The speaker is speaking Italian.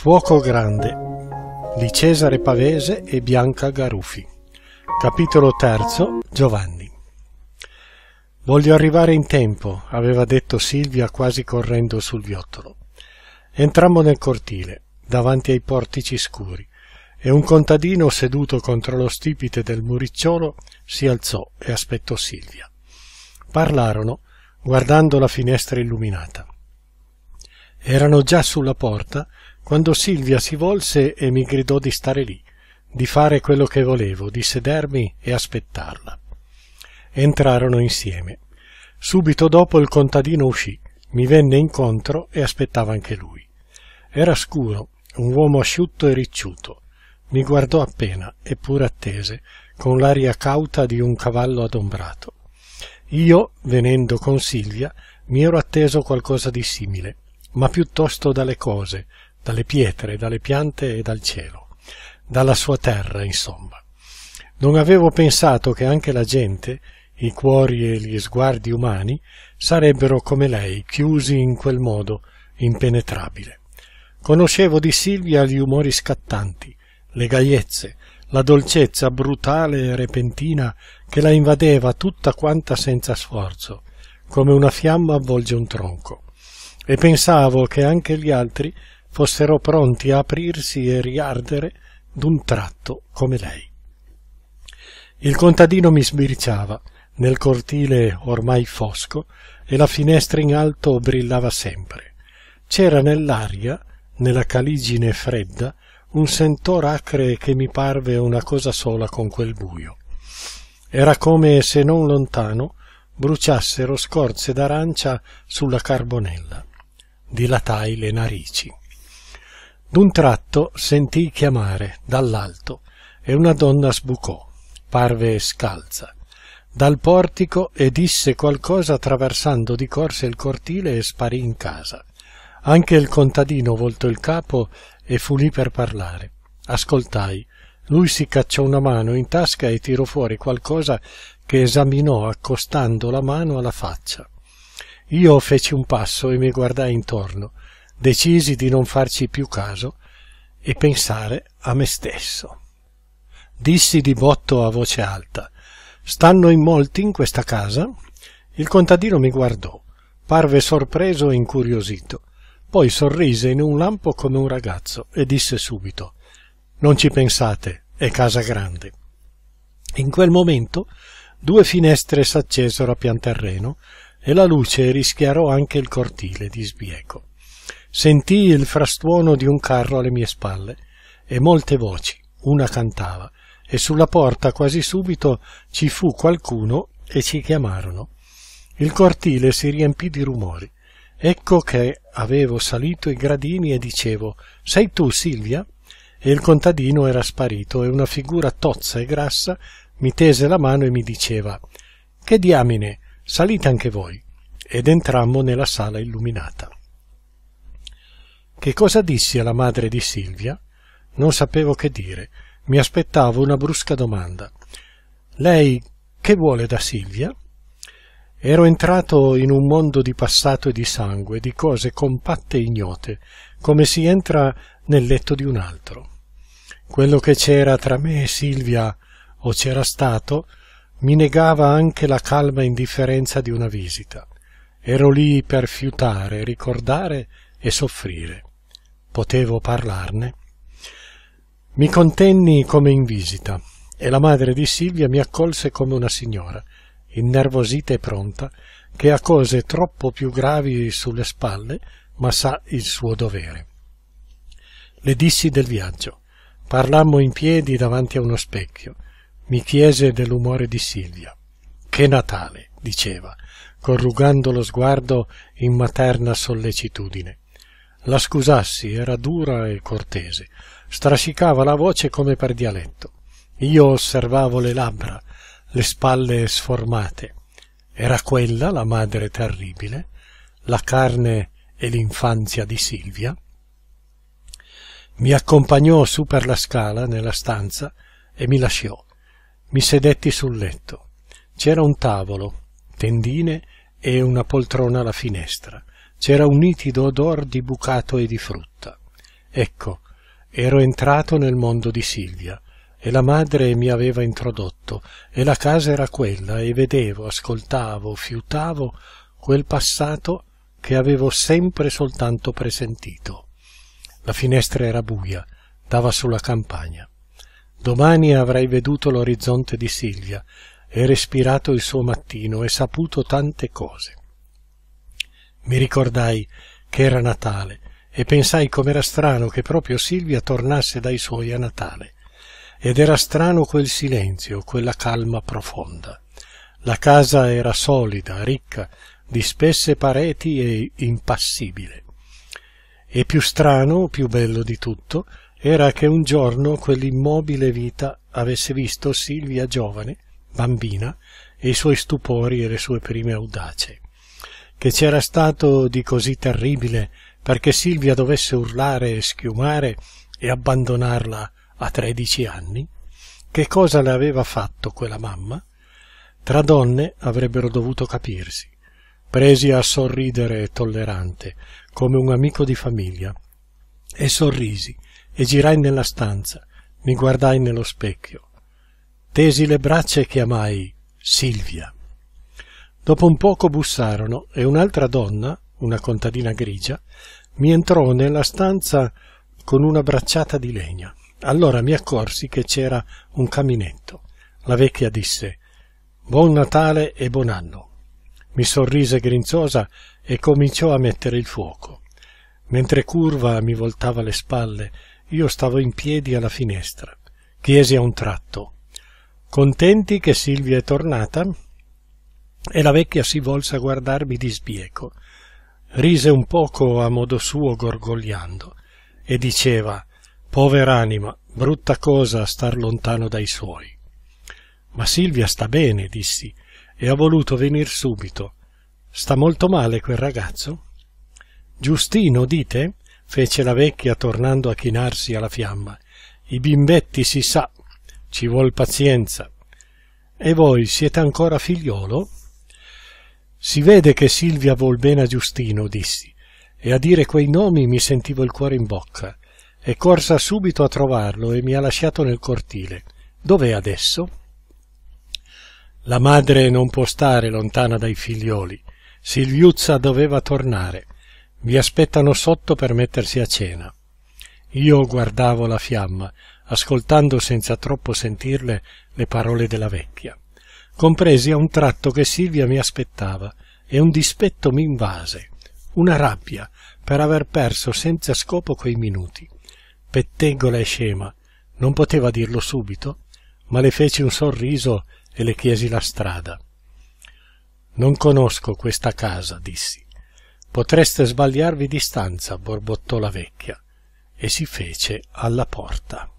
Fuoco grande di Cesare Pavese e Bianca Garufi. Capitolo terzo Giovanni. Voglio arrivare in tempo, aveva detto Silvia quasi correndo sul viottolo. Entrammo nel cortile, davanti ai portici scuri, e un contadino seduto contro lo stipite del muricciolo si alzò e aspettò Silvia. Parlarono, guardando la finestra illuminata. Erano già sulla porta quando Silvia si volse e mi gridò di stare lì, di fare quello che volevo, di sedermi e aspettarla. Entrarono insieme. Subito dopo il contadino uscì, mi venne incontro e aspettava anche lui. Era scuro, un uomo asciutto e ricciuto. Mi guardò appena, eppure attese, con l'aria cauta di un cavallo adombrato. Io, venendo con Silvia, mi ero atteso qualcosa di simile, ma piuttosto dalle cose, dalle pietre, dalle piante e dal cielo, dalla sua terra, insomma. Non avevo pensato che anche la gente, i cuori e gli sguardi umani, sarebbero come lei, chiusi in quel modo impenetrabile. Conoscevo di Silvia gli umori scattanti, le gaiezze, la dolcezza brutale e repentina che la invadeva tutta quanta senza sforzo, come una fiamma avvolge un tronco. E pensavo che anche gli altri fossero pronti a aprirsi e riardere d'un tratto come lei. Il contadino mi sbirciava nel cortile ormai fosco e la finestra in alto brillava sempre. C'era nell'aria, nella caligine fredda, un sentor acre che mi parve una cosa sola con quel buio. Era come se non lontano bruciassero scorze d'arancia sulla carbonella. Dilatai le narici. D'un tratto sentii chiamare, dall'alto, e una donna sbucò, parve scalza, dal portico e disse qualcosa attraversando di corsa il cortile e sparì in casa. Anche il contadino voltò il capo e fu lì per parlare. Ascoltai. Lui si cacciò una mano in tasca e tirò fuori qualcosa che esaminò accostando la mano alla faccia. Io feci un passo e mi guardai intorno decisi di non farci più caso e pensare a me stesso. Dissi di botto a voce alta Stanno in molti in questa casa? Il contadino mi guardò, parve sorpreso e incuriosito, poi sorrise in un lampo come un ragazzo e disse subito Non ci pensate, è casa grande. In quel momento due finestre s'accesero a pian terreno e la luce rischiarò anche il cortile di sbieco sentii il frastuono di un carro alle mie spalle e molte voci, una cantava, e sulla porta quasi subito ci fu qualcuno e ci chiamarono. Il cortile si riempì di rumori. Ecco che avevo salito i gradini e dicevo Sei tu Silvia? E il contadino era sparito e una figura tozza e grassa mi tese la mano e mi diceva Che diamine, salite anche voi. Ed entrammo nella sala illuminata. Che cosa dissi alla madre di Silvia? Non sapevo che dire. Mi aspettavo una brusca domanda. Lei che vuole da Silvia? Ero entrato in un mondo di passato e di sangue, di cose compatte e ignote, come si entra nel letto di un altro. Quello che c'era tra me e Silvia, o c'era stato, mi negava anche la calma indifferenza di una visita. Ero lì per fiutare, ricordare e soffrire potevo parlarne, mi contenni come in visita e la madre di Silvia mi accolse come una signora, innervosita e pronta, che ha cose troppo più gravi sulle spalle, ma sa il suo dovere. Le dissi del viaggio. Parlammo in piedi davanti a uno specchio. Mi chiese dell'umore di Silvia. Che Natale, diceva, corrugando lo sguardo in materna sollecitudine. La scusassi, era dura e cortese. Strascicava la voce come per dialetto. Io osservavo le labbra, le spalle sformate. Era quella la madre terribile, la carne e l'infanzia di Silvia? Mi accompagnò su per la scala nella stanza e mi lasciò. Mi sedetti sul letto. C'era un tavolo, tendine e una poltrona alla finestra. C'era un nitido odor di bucato e di frutta. Ecco, ero entrato nel mondo di Silvia e la madre mi aveva introdotto e la casa era quella e vedevo, ascoltavo, fiutavo quel passato che avevo sempre soltanto presentito. La finestra era buia, dava sulla campagna. Domani avrei veduto l'orizzonte di Silvia, e respirato il suo mattino e saputo tante cose. Mi ricordai che era Natale e pensai com'era strano che proprio Silvia tornasse dai suoi a Natale. Ed era strano quel silenzio, quella calma profonda. La casa era solida, ricca, di spesse pareti e impassibile. E più strano, più bello di tutto, era che un giorno quell'immobile vita avesse visto Silvia giovane bambina e i suoi stupori e le sue prime audacie. Che c'era stato di così terribile perché Silvia dovesse urlare e schiumare e abbandonarla a tredici anni? Che cosa le aveva fatto quella mamma? Tra donne avrebbero dovuto capirsi, presi a sorridere tollerante, come un amico di famiglia. E sorrisi, e girai nella stanza, mi guardai nello specchio. Tesi le braccia e chiamai Silvia. Dopo un poco bussarono e un'altra donna, una contadina grigia, mi entrò nella stanza con una bracciata di legna. Allora mi accorsi che c'era un caminetto. La vecchia disse Buon Natale e buon anno. Mi sorrise grinzosa e cominciò a mettere il fuoco. Mentre curva mi voltava le spalle, io stavo in piedi alla finestra. Chiesi a un tratto Contenti che Silvia è tornata? E la vecchia si volse a guardarmi di sbieco. Rise un poco a modo suo gorgogliando e diceva Povera anima, brutta cosa star lontano dai suoi. Ma Silvia sta bene, dissi, e ha voluto venir subito. Sta molto male quel ragazzo? Giustino, dite? fece la vecchia tornando a chinarsi alla fiamma. I bimbetti si sa ci vuol pazienza. E voi siete ancora figliolo? Si vede che Silvia vuol bene a Giustino, dissi, e a dire quei nomi mi sentivo il cuore in bocca, è corsa subito a trovarlo e mi ha lasciato nel cortile. Dov'è adesso? La madre non può stare lontana dai figlioli. Silviuzza doveva tornare. Mi aspettano sotto per mettersi a cena. Io guardavo la fiamma, ascoltando senza troppo sentirle le parole della vecchia. Compresi a un tratto che Silvia mi aspettava e un dispetto mi invase, una rabbia per aver perso senza scopo quei minuti. Pettegola e scema, non poteva dirlo subito, ma le feci un sorriso e le chiesi la strada. Non conosco questa casa, dissi. Potreste sbagliarvi di stanza, borbottò la vecchia, e si fece alla porta.